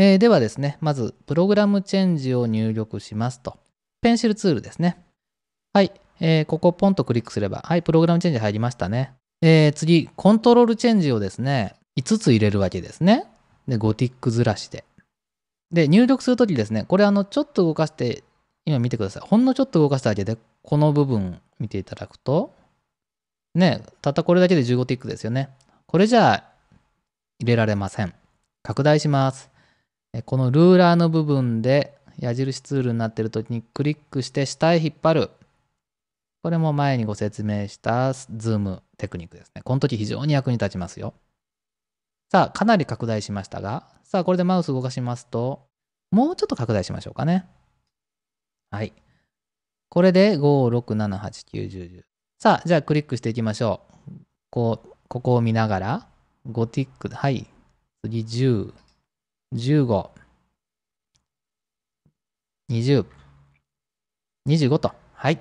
えー、ではですね、まず、プログラムチェンジを入力しますと。ペンシルツールですね。はい。えー、ここポンとクリックすれば、はい、プログラムチェンジ入りましたね。えー、次、コントロールチェンジをですね、5つ入れるわけですね。で、ゴティックずらしで。で、入力するときですね、これあの、ちょっと動かして、今見てください。ほんのちょっと動かしただけで、この部分見ていただくと、ね、たったこれだけで15ティックですよね。これじゃあ、入れられません。拡大します。このルーラーの部分で矢印ツールになっている時にクリックして下へ引っ張る。これも前にご説明したズームテクニックですね。この時非常に役に立ちますよ。さあ、かなり拡大しましたが、さあ、これでマウス動かしますと、もうちょっと拡大しましょうかね。はい。これで5、6、7、8、9、10、10。さあ、じゃあクリックしていきましょう。こう、ここを見ながら、5ティック、はい。次10、15、20、25と。はい。